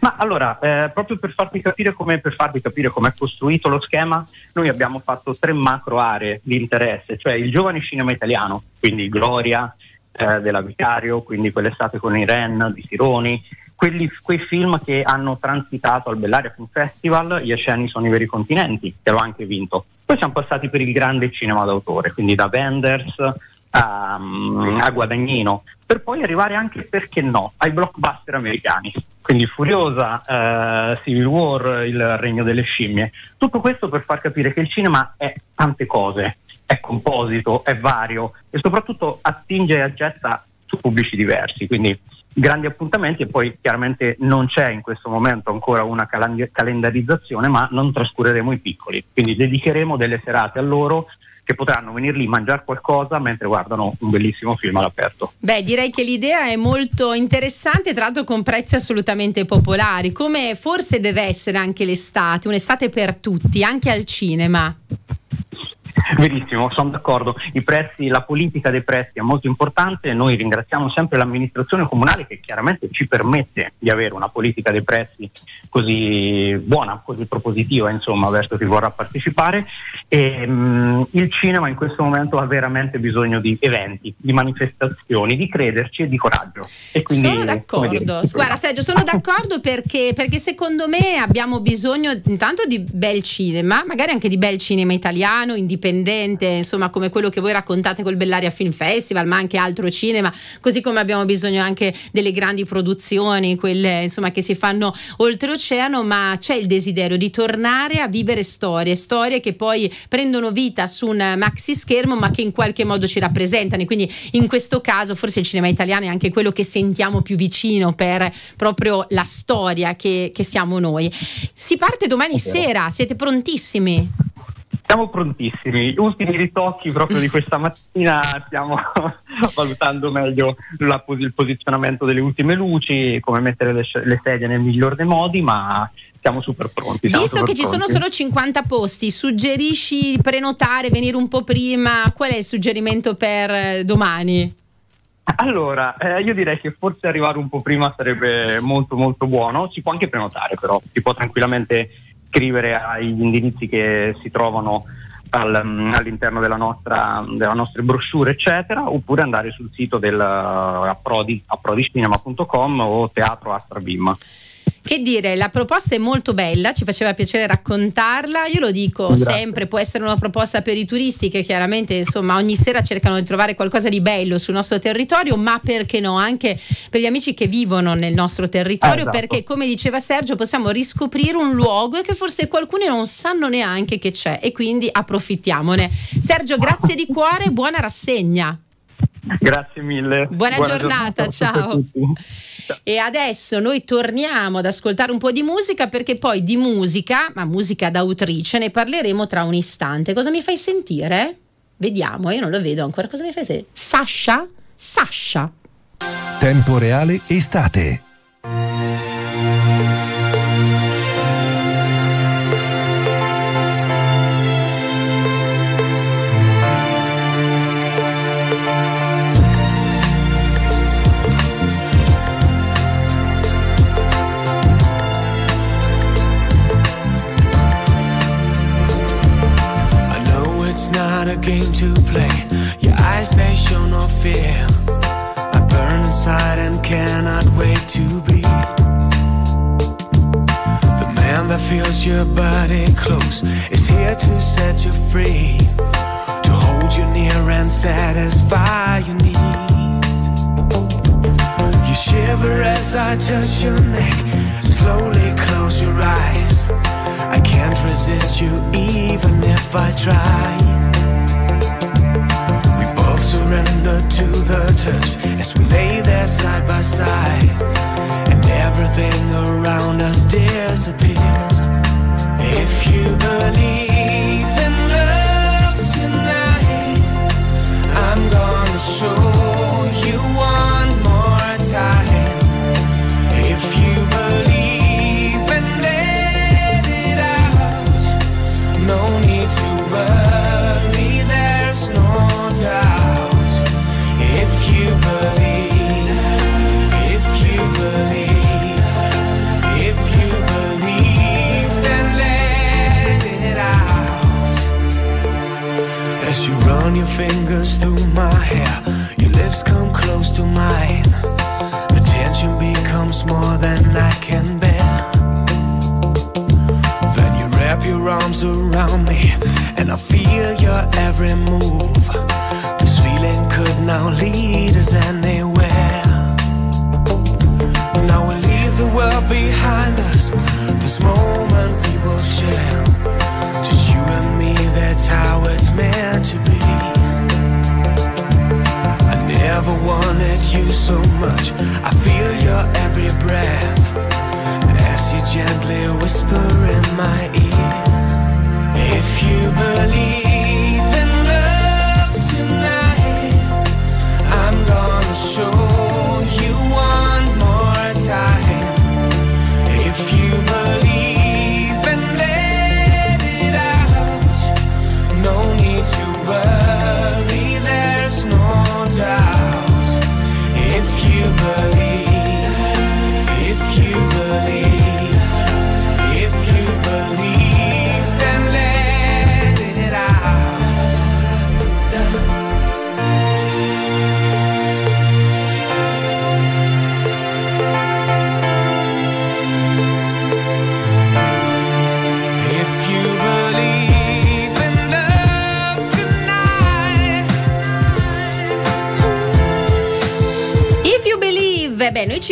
Ma allora, eh, proprio per farvi capire come è costruito lo schema, noi abbiamo fatto tre macro aree di interesse, cioè il giovane cinema italiano, quindi Gloria, eh, della Vicario, quindi quell'estate con Irene, di Sironi, quelli, quei film che hanno transitato al Bellaria Film Festival, Gli Oceani sono i veri continenti, che l'ho anche vinto. Poi siamo passati per il grande cinema d'autore, quindi da Wenders a, mm, a Guadagnino, per poi arrivare anche, perché no, ai blockbuster americani. Quindi Furiosa, eh, Civil War, Il Regno delle Scimmie. Tutto questo per far capire che il cinema è tante cose, è composito, è vario e soprattutto attinge e accetta su pubblici diversi. Quindi grandi appuntamenti e poi chiaramente non c'è in questo momento ancora una calendarizzazione, ma non trascureremo i piccoli. Quindi dedicheremo delle serate a loro che potranno venir lì, a mangiare qualcosa mentre guardano un bellissimo film all'aperto. Beh, direi che l'idea è molto interessante, tra l'altro con prezzi assolutamente popolari, come forse deve essere anche l'estate, un'estate per tutti, anche al cinema. Verissimo, sono d'accordo. Prezzi, la politica dei prezzi è molto importante. Noi ringraziamo sempre l'amministrazione comunale che chiaramente ci permette di avere una politica dei prezzi così buona, così propositiva, insomma, verso chi vorrà partecipare. E, ehm, mh, il cinema in questo momento ha veramente bisogno di eventi, di manifestazioni, di crederci e di coraggio. E quindi, sono d'accordo. Dire, Guarda, Sergio, sono d'accordo perché, perché secondo me abbiamo bisogno intanto di bel cinema, magari anche di bel cinema italiano, indipendente indipendente, insomma come quello che voi raccontate col Bellaria Film Festival, ma anche altro cinema, così come abbiamo bisogno anche delle grandi produzioni, quelle insomma che si fanno oltreoceano, ma c'è il desiderio di tornare a vivere storie, storie che poi prendono vita su un maxi schermo, ma che in qualche modo ci rappresentano. E quindi in questo caso forse il cinema italiano è anche quello che sentiamo più vicino per proprio la storia che, che siamo noi. Si parte domani sera, siete prontissimi? Siamo prontissimi, ultimi ritocchi proprio di questa mattina, stiamo valutando meglio pos- il posizionamento delle ultime luci, come mettere le, sc- le sedie nel miglior dei modi, ma siamo super pronti. Siamo Visto super che pronti. ci sono solo 50 posti, suggerisci di prenotare, venire un po' prima, qual è il suggerimento per eh, domani? Allora, eh, io direi che forse arrivare un po' prima sarebbe molto molto buono, si può anche prenotare però, si può tranquillamente scrivere agli indirizzi che si trovano al, all'interno della nostra, della nostra, brochure, eccetera, oppure andare sul sito del eh, approdi, o teatro Astrabim. Che dire, la proposta è molto bella, ci faceva piacere raccontarla. Io lo dico Grazie. sempre, può essere una proposta per i turisti che chiaramente, insomma, ogni sera cercano di trovare qualcosa di bello sul nostro territorio, ma perché no anche per gli amici che vivono nel nostro territorio, esatto. perché come diceva Sergio, possiamo riscoprire un luogo che forse alcuni non sanno neanche che c'è e quindi approfittiamone. Sergio, grazie di cuore, buona rassegna. Grazie mille. Buona, Buona giornata, giornata, ciao. ciao. E adesso noi torniamo ad ascoltare un po' di musica perché poi di musica, ma musica d'autrice, ne parleremo tra un istante. Cosa mi fai sentire? Vediamo, io non lo vedo ancora. Cosa mi fai sentire? Sasha? Sasha. Tempo reale estate. It's not a game to play Your eyes, they show no fear I burn inside and cannot wait to be The man that feels your body close Is here to set you free To hold you near and satisfy your needs You shiver as I touch your neck Slowly close your eyes I can't resist you even if I try surrender to the touch as we lay there side by side. And everything around us disappears. If you believe. around me and I feel your every move. This feeling could now lead us anywhere. Now we leave the world behind us. This moment we will share. Just you and me, that's how it's meant to be. I never wanted you so much. I feel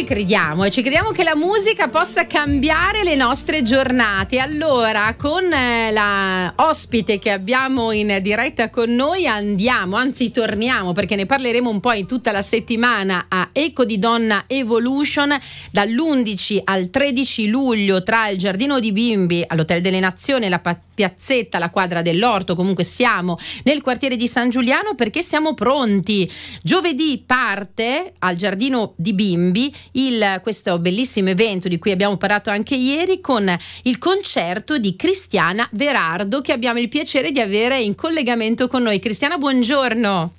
crediamo e ci crediamo che la musica possa cambiare le nostre giornate. Allora, con eh, la ospite che abbiamo in diretta con noi andiamo, anzi torniamo perché ne parleremo un po' in tutta la settimana a Eco di Donna Evolution dall'11 al 13 luglio tra il Giardino di Bimbi all'Hotel delle Nazioni e la Patria piazzetta, la quadra dell'orto, comunque siamo nel quartiere di San Giuliano perché siamo pronti. Giovedì parte al giardino di Bimbi il, questo bellissimo evento di cui abbiamo parlato anche ieri con il concerto di Cristiana Verardo che abbiamo il piacere di avere in collegamento con noi. Cristiana, buongiorno.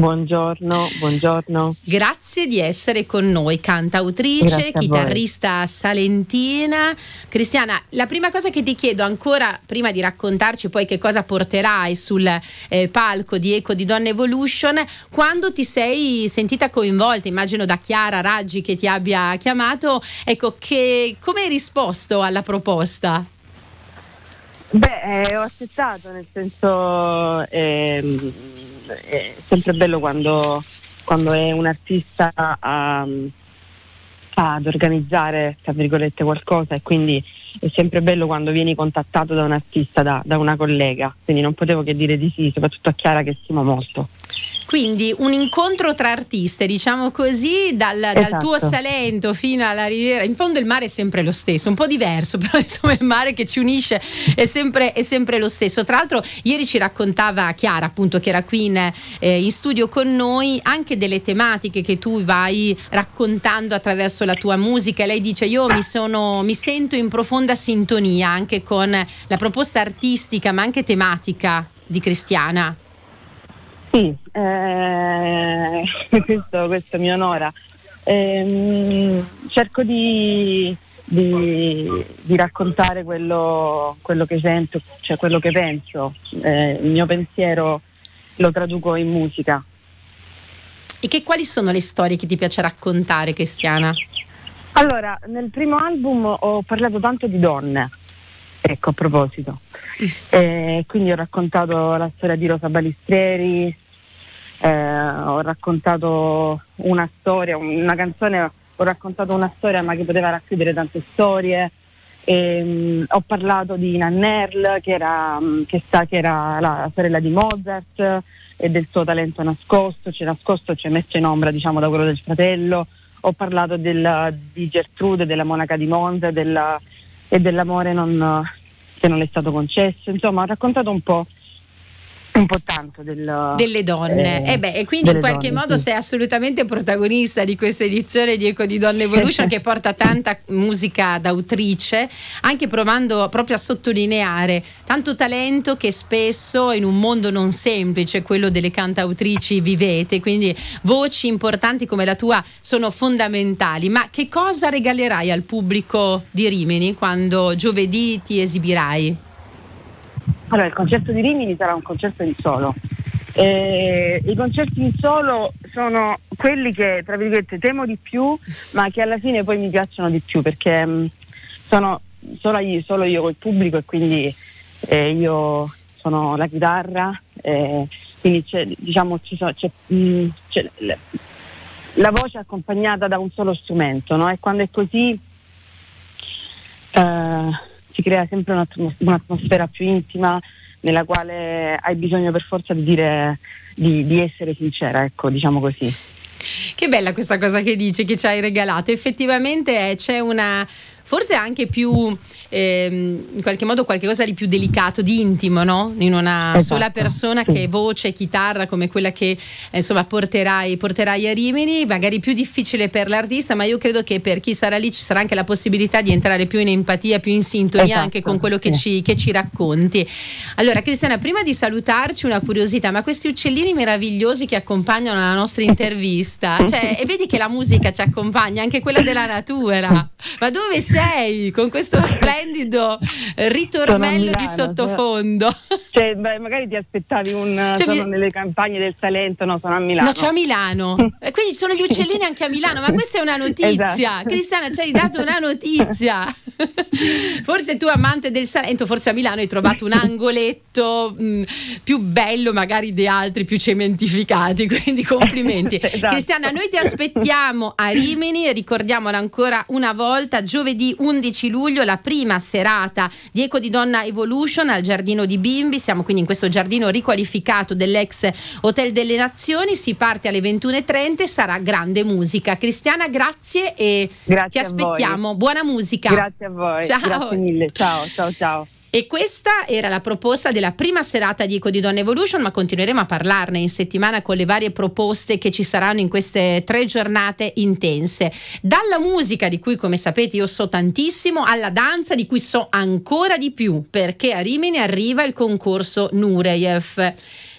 Buongiorno, buongiorno. Grazie di essere con noi, cantautrice, chitarrista salentina. Cristiana, la prima cosa che ti chiedo ancora, prima di raccontarci poi che cosa porterai sul eh, palco di Eco di Donna Evolution, quando ti sei sentita coinvolta, immagino da Chiara Raggi che ti abbia chiamato, ecco, che, come hai risposto alla proposta? Beh, eh, ho accettato, nel senso... Eh, è sempre bello quando, quando è un artista a, ad organizzare tra virgolette qualcosa e quindi è sempre bello quando vieni contattato da un artista, da, da una collega, quindi non potevo che dire di sì, soprattutto a Chiara che stimo molto. Quindi un incontro tra artiste, diciamo così, dal, esatto. dal, tuo Salento fino alla Riviera. In fondo il mare è sempre lo stesso, un po' diverso, però insomma il mare che ci unisce è sempre, è sempre lo stesso. Tra l'altro ieri ci raccontava Chiara, appunto, che era qui in, eh, in studio con noi, anche delle tematiche che tu vai raccontando attraverso la tua musica. Lei dice io mi, sono, mi sento in profonda sintonia anche con la proposta artistica ma anche tematica di Cristiana. Sì, eh, questo, questo, mi onora. Eh, cerco di, di, di raccontare quello, quello, che sento, cioè quello che penso. Eh, il mio pensiero lo traduco in musica. E che, quali sono le storie che ti piace raccontare, Cristiana? Allora, nel primo album ho parlato tanto di donne, Ecco, a proposito. Mm. Eh, quindi ho raccontato la storia di Rosa Balistrieri, eh, ho raccontato una storia, una canzone, ho raccontato una storia ma che poteva racchiudere tante storie. E, ehm, mh, ho parlato di Nannerl che era, mh, mm, che sta, che era la sorella di Mozart e del suo talento nascosto, c'è nascosto, c'è messo in ombra diciamo, da quello del fratello, ho parlato del, di Gertrude, della monaca di Monza, della, e dell'amore non, che non è stato concesso. Insomma, ha raccontato un po' un po' tanto del, delle donne. Eh, eh beh, e quindi in qualche donne, modo sì. sei assolutamente protagonista di questa edizione di Eco di Donne Evolution che porta tanta musica d'autrice, anche provando proprio a sottolineare tanto talento che spesso in un mondo non semplice, quello delle cantautrici, vivete. Quindi voci importanti come la tua sono fondamentali. Ma che cosa regalerai al pubblico di Rimini quando giovedì ti esibirai? Allora, il concerto di Rimini sarà un concerto in solo. Eh, I concerti in solo sono quelli che, tra virgolette, temo di più, ma che alla fine poi mi piacciono di più perché mh, mm, sono solo io, solo io col pubblico e quindi eh, io sono la chitarra, eh, quindi c'è, diciamo, c'è, mm, c'è, mh, la voce accompagnata da un solo strumento, no? E quando è così... Eh, si crea sempre un'atmosfera più intima nella quale hai bisogno per forza di dire di, di essere sincera, ecco, diciamo così. Che bella questa cosa che dici, che ci hai regalato. Effettivamente eh, c'è una forse anche più ehm, in qualche modo qualcosa di più delicato, di intimo, no? In una esatto, sola persona sì. che voce, chitarra come quella che eh, insomma porterai, porterai, a Rimini, magari più difficile per l'artista, ma io credo che per chi sarà lì ci sarà anche la possibilità di entrare più in empatia, più in sintonia esatto, anche con quello che, ci, che ci racconti. Allora, Cristiana, prima di salutarci una curiosità, ma questi uccellini meravigliosi che accompagnano la nostra intervista, cioè, e vedi che la musica ci accompagna, anche quella della natura, ma dove sei? sei con questo splendido ritornello di sottofondo. Cioè, beh, magari ti aspettavi un cioè, sono mi... nelle campagne del Salento, no, sono a Milano. No, c'è a Milano. e quindi ci sono gli uccellini anche a Milano, ma questa è una notizia. Esatto. Cristiana, ci hai dato una notizia. forse tu amante del Salento, forse a Milano hai trovato un angoletto mh, mm, più bello magari di altri, più cementificati, quindi complimenti. esatto. Cristiana, noi ti aspettiamo a Rimini, ricordiamola ancora una volta, giovedì 11 luglio, la prima serata di Eco di Donna Evolution al giardino di Bimbi. Siamo quindi in questo giardino riqualificato dell'ex Hotel delle Nazioni. Si parte alle 21.30 sarà grande musica. Cristiana, grazie e grazie ti aspettiamo. Buona musica. Grazie a voi. Ciao. Grazie mille. Ciao, ciao, ciao. E questa era la proposta della prima serata di Eco di Donna Evolution, ma continueremo a parlarne in settimana con le varie proposte che ci saranno in queste tre giornate intense. Dalla musica, di cui come sapete io so tantissimo, alla danza, di cui so ancora di più, perché a Rimini arriva il concorso Nureyev.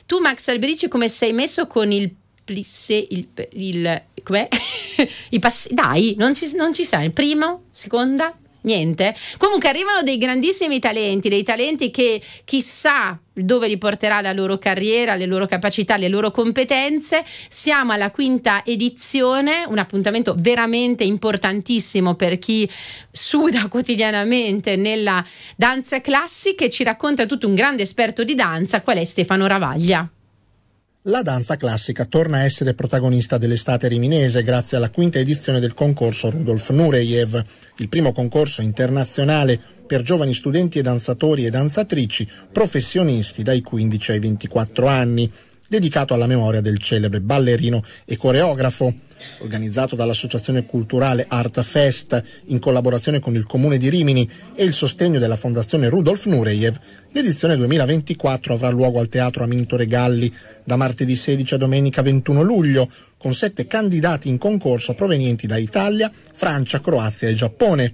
Tu, Max Alberici, come sei messo con il plisse, il, il, il I passi, dai, non ci, non ci sei, il primo, seconda? niente. Comunque arrivano dei grandissimi talenti, dei talenti che chissà dove li porterà la loro carriera, le loro capacità, le loro competenze. Siamo alla quinta edizione, un appuntamento veramente importantissimo per chi suda quotidianamente nella danza classica e ci racconta tutto un grande esperto di danza qual è Stefano Ravaglia. La danza classica torna a essere protagonista dell'estate riminese grazie alla quinta edizione del concorso Rudolf Nureyev, il primo concorso internazionale per giovani studenti e danzatori e danzatrici professionisti dai 15 ai 24 anni dedicato alla memoria del celebre ballerino e coreografo. Organizzato dall'Associazione Culturale Art Fest in collaborazione con il Comune di Rimini e il sostegno della Fondazione Rudolf Nureyev, l'edizione 2024 avrà luogo al Teatro Amintore Galli da martedì 16 a domenica 21 luglio, con sette candidati in concorso provenienti da Italia, Francia, Croazia e Giappone.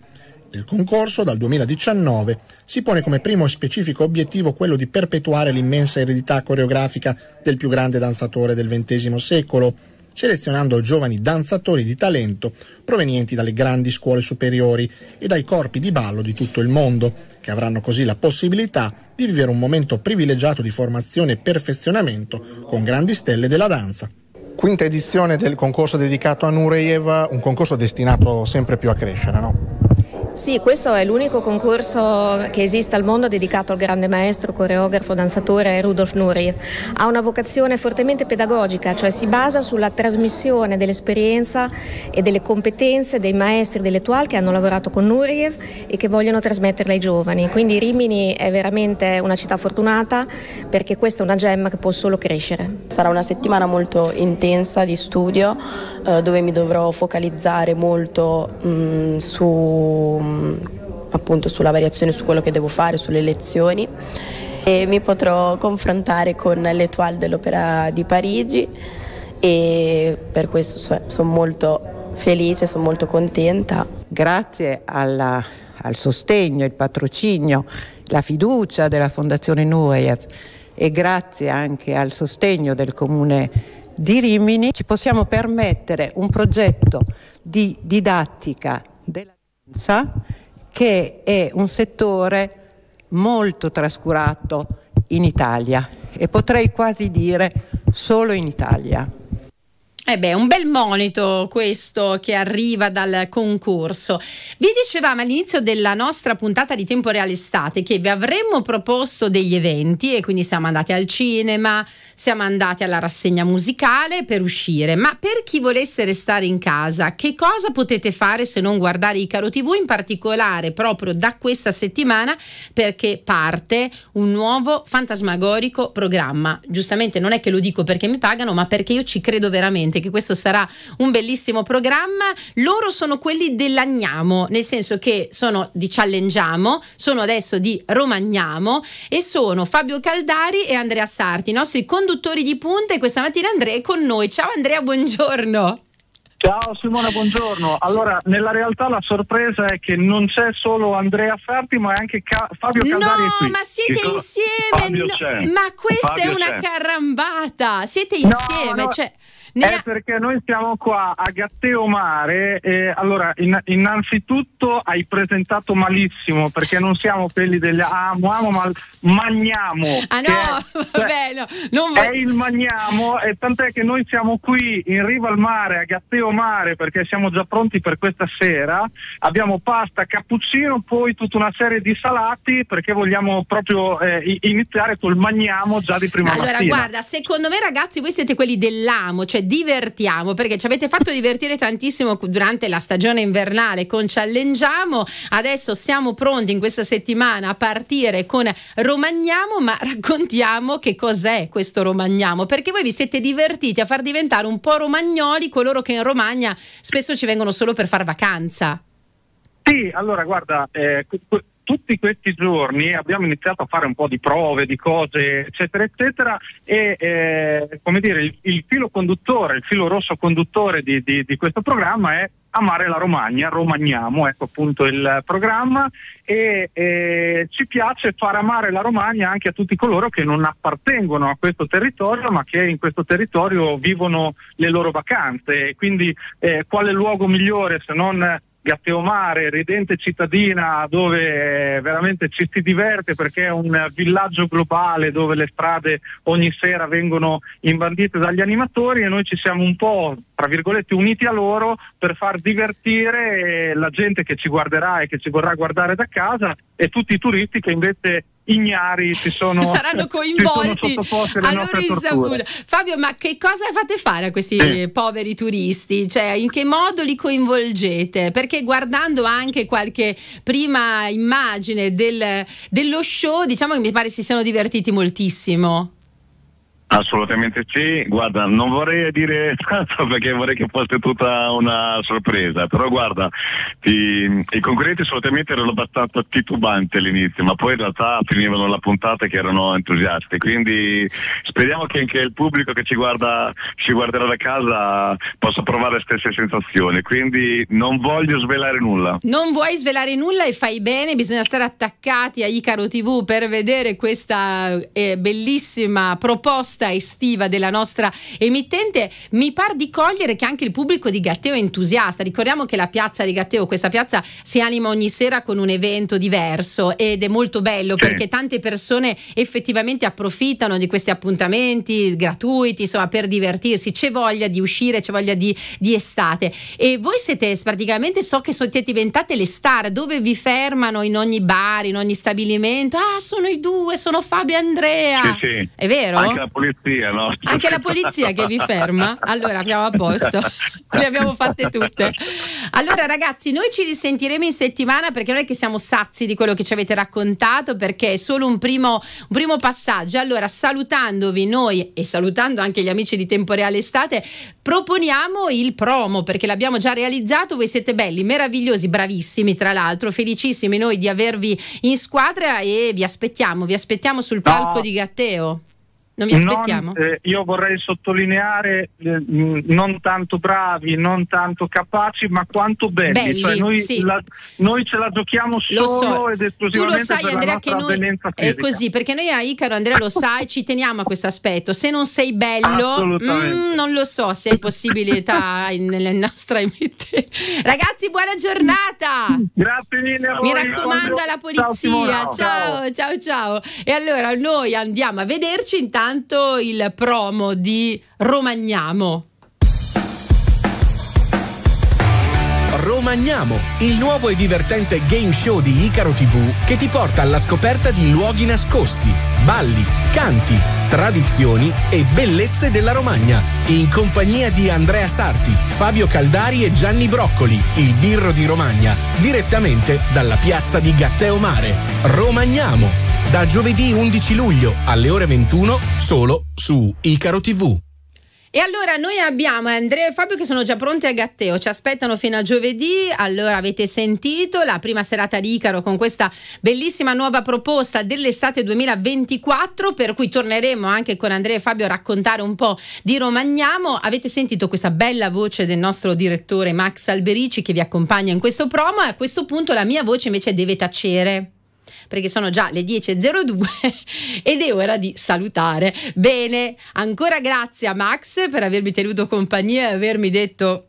Il concorso, dal 2019, si pone come primo e specifico obiettivo quello di perpetuare l'immensa eredità coreografica del più grande danzatore del XX secolo, selezionando giovani danzatori di talento provenienti dalle grandi scuole superiori e dai corpi di ballo di tutto il mondo, che avranno così la possibilità di vivere un momento privilegiato di formazione e perfezionamento con grandi stelle della danza. Quinta edizione del concorso dedicato a Nureyev, un concorso destinato sempre più a crescere, no? Sì, questo è l'unico concorso che esiste al mondo dedicato al grande maestro, coreografo, danzatore Rudolf Nuriev. Ha una vocazione fortemente pedagogica, cioè si basa sulla trasmissione dell'esperienza e delle competenze dei maestri dell'Etoile che hanno lavorato con Nuriev e che vogliono trasmetterle ai giovani. Quindi Rimini è veramente una città fortunata perché questa è una gemma che può solo crescere. Sarà una settimana molto intensa di studio eh, dove mi dovrò focalizzare molto mh, mm, su Mm, appunto sulla variazione, su quello che devo fare, sulle lezioni e mi potrò confrontare con l'Etoile dell'Opera di Parigi e per questo sono molto felice, sono molto contenta. Grazie alla, al sostegno, il patrocinio, la fiducia della Fondazione Nuoyaz e grazie anche al sostegno del Comune di Rimini ci possiamo permettere un progetto di didattica della che è un settore molto trascurato in Italia e potrei quasi dire solo in Italia. Eh beh, un bel monito questo che arriva dal concorso. Vi dicevamo all'inizio della nostra puntata di Tempo Reale Estate che vi avremmo proposto degli eventi e quindi siamo andati al cinema, siamo andati alla rassegna musicale per uscire, ma per chi volesse restare in casa, che cosa potete fare se non guardare Icaro TV, in particolare proprio da questa settimana perché parte un nuovo fantasmagorico programma. Giustamente non è che lo dico perché mi pagano, ma perché io ci credo veramente sicuramente che questo sarà un bellissimo programma. Loro sono quelli dell'Agnamo, nel senso che sono di Challengiamo, sono adesso di Romagnamo e sono Fabio Caldari e Andrea Sarti, i nostri conduttori di punta e questa mattina Andrea è con noi. Ciao Andrea, buongiorno. Ciao Simona, buongiorno. Allora, nella realtà la sorpresa è che non c'è solo Andrea Sarti, ma è anche Ca- Fabio Caldari no, qui. ma siete che insieme! No, ma questa Fabio è una c'è. carambata! Siete insieme, no, no. cioè... È perché noi siamo qua a Gatteo Mare e allora in, innanzitutto hai presentato malissimo perché non siamo quelli degli amo amo ma magniamo. Ah no, è, vabbè, cioè, no, non va... È il magniamo e tant'è che noi siamo qui in riva al mare a Gatteo Mare perché siamo già pronti per questa sera. Abbiamo pasta, cappuccino, poi tutta una serie di salati perché vogliamo proprio eh, iniziare col magniamo già di prima allora, mattina. Allora guarda, secondo me ragazzi voi siete quelli dell'amo, cioè divertiamo perché ci avete fatto divertire tantissimo durante la stagione invernale con Challengiamo. Adesso siamo pronti in questa settimana a partire con Romagnamo, ma raccontiamo che cos'è questo Romagnamo, perché voi vi siete divertiti a far diventare un po' romagnoli coloro che in Romagna spesso ci vengono solo per far vacanza. Sì, allora guarda, eh, tutti questi giorni abbiamo iniziato a fare un po' di prove, di cose, eccetera, eccetera, e eh, come dire, il, il, filo conduttore, il filo rosso conduttore di, di, di questo programma è amare la Romagna, Romagniamo, ecco appunto il programma e eh, ci piace far amare la Romagna anche a tutti coloro che non appartengono a questo territorio ma che in questo territorio vivono le loro vacanze quindi eh, quale luogo migliore se non Gatteomare, ridente cittadina dove eh, veramente ci si diverte perché è un villaggio globale dove le strade ogni sera vengono imbandite dagli animatori e noi ci siamo un po' tra virgolette uniti a loro per far divertire la gente che ci guarderà e che ci vorrà guardare da casa e tutti i turisti che invece ignari si sono saranno coinvolti ci sono allora, Fabio ma che cosa fate fare a questi eh. poveri turisti cioè in che modo li coinvolgete perché guardando anche qualche prima immagine del, dello show diciamo che mi pare si siano divertiti moltissimo Assolutamente sì, guarda, non vorrei dire tanto perché vorrei che fosse tutta una sorpresa, però guarda, i, i concorrenti assolutamente erano abbastanza titubanti all'inizio, ma poi in realtà finivano la puntata che erano entusiasti, quindi speriamo che anche il pubblico che ci, guarda, ci guarderà da casa possa provare le stesse sensazioni, quindi non voglio svelare nulla. Non vuoi svelare nulla e fai bene, bisogna stare attaccati a Icaro TV per vedere questa eh, bellissima proposta sosta estiva della nostra emittente, mi par di cogliere che anche il pubblico di Gatteo è entusiasta. Ricordiamo che la piazza di Gatteo, questa piazza, si anima ogni sera con un evento diverso ed è molto bello sì. perché tante persone effettivamente approfittano di questi appuntamenti gratuiti, insomma, per divertirsi. C'è voglia di uscire, c'è voglia di, di estate. E voi siete praticamente, so che siete diventate le star, dove vi fermano in ogni bar, in ogni stabilimento. Ah, sono i due, sono Fabio e Andrea. Sì, sì. È vero? Anche la polizia polizia, no? Anche la polizia che vi ferma? Allora, siamo a posto. Le abbiamo fatte tutte. Allora, ragazzi, noi ci risentiremo in settimana perché non è che siamo sazi di quello che ci avete raccontato, perché è solo un primo, un primo passaggio. Allora, salutandovi noi e salutando anche gli amici di Tempo Reale Estate, proponiamo il promo perché l'abbiamo già realizzato. Voi siete belli, meravigliosi, bravissimi, tra l'altro, felicissimi noi di avervi in squadra e vi aspettiamo, vi aspettiamo sul palco no. di Gatteo. Non vi aspettiamo? Non, eh, io vorrei sottolineare eh, non tanto bravi, non tanto capaci, ma quanto belli. belli cioè noi, sì. la, noi, ce la giochiamo solo so. ed esclusivamente tu lo sai, per Andrea, che noi è così, perché noi a Icaro, Andrea, lo sai, ci teniamo a questo aspetto. Se non sei bello, mm, non lo so se hai possibilità nelle nostre emittenti. Ragazzi, buona giornata! Grazie mille. Mi raccomando alla polizia. ciao, ciao, ciao, ciao. E allora noi andiamo a vederci intanto intanto il promo di Romagnamo. Romagnamo, il nuovo e divertente game show di Icaro TV che ti porta alla scoperta di luoghi nascosti, balli, canti, tradizioni e bellezze della Romagna, in compagnia di Andrea Sarti, Fabio Caldari e Gianni Broccoli, il birro di Romagna, direttamente dalla piazza di Gatteo Mare. Romagnamo da giovedì 11 luglio alle ore 21 solo su Icaro TV. E allora noi abbiamo Andrea e Fabio che sono già pronti a Gatteo, ci aspettano fino a giovedì, allora avete sentito la prima serata di Icaro con questa bellissima nuova proposta dell'estate 2024 per cui torneremo anche con Andrea e Fabio a raccontare un po' di Romagnamo, avete sentito questa bella voce del nostro direttore Max Alberici che vi accompagna in questo promo e a questo punto la mia voce invece deve tacere perché sono già le 10.02 ed è ora di salutare. Bene, ancora grazie a Max per avermi tenuto compagnia e avermi detto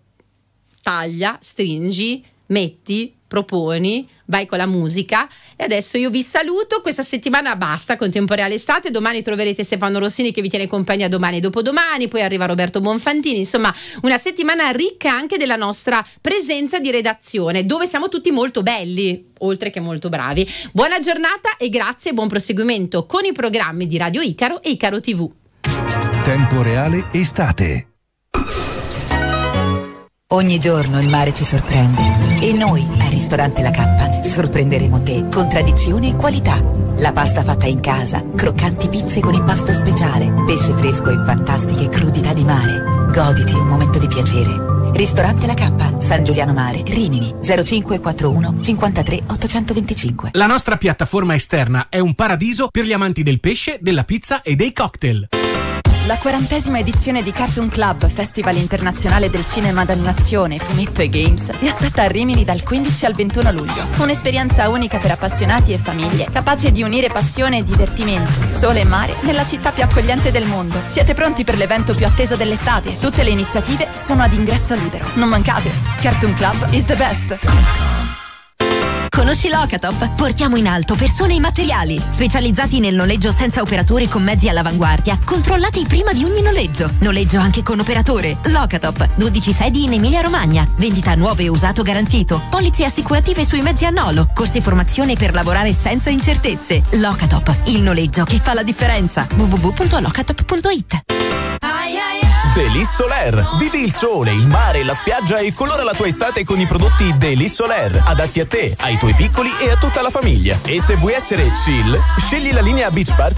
taglia, stringi, metti, proponi, vai con la musica. E adesso io vi saluto, questa settimana basta con Tempo Estate, domani troverete Stefano Rossini che vi tiene compagnia domani e dopodomani, poi arriva Roberto Bonfantini, insomma una settimana ricca anche della nostra presenza di redazione, dove siamo tutti molto belli, oltre che molto bravi. Buona giornata e grazie e buon proseguimento con i programmi di Radio Icaro e Icaro TV. Tempo Reale Estate. Ogni giorno il mare ci sorprende e noi ristorante La Cappa sorprenderemo te con tradizione e qualità. La pasta fatta in casa, croccanti pizze con impasto speciale, pesce fresco e fantastiche crudità di mare. Goditi un momento di piacere. Ristorante La Cappa, San Giuliano Mare, Rimini 0541 53 825. La nostra piattaforma esterna è un paradiso per gli amanti del pesce, della pizza e dei cocktail. La quarantesima edizione di Cartoon Club, Festival internazionale del cinema d'animazione, fumetto e games, vi aspetta a Rimini dal 15 al 21 luglio. Un'esperienza unica per appassionati e famiglie, capace di unire passione e divertimento, sole e mare, nella città più accogliente del mondo. Siete pronti per l'evento più atteso dell'estate? Tutte le iniziative sono ad ingresso libero. Non mancate! Cartoon Club is the best! Conosci Locatop? Portiamo in alto persone e materiali, specializzati nel noleggio senza operatore con mezzi all'avanguardia, controllati prima di ogni noleggio. Noleggio anche con operatore. Locatop, 12 sedi in Emilia Romagna, vendita nuovo e usato garantito, polizze assicurative sui mezzi a nolo, corsi e formazione per lavorare senza incertezze. Locatop, il noleggio che fa la differenza. www.locatop.it Delis Soler. Vivi il sole, il mare, la spiaggia e colora la tua estate con i prodotti Delis Soler, adatti a te, ai tuoi piccoli e a tutta la famiglia. E se vuoi essere chill, scegli la linea Beach Park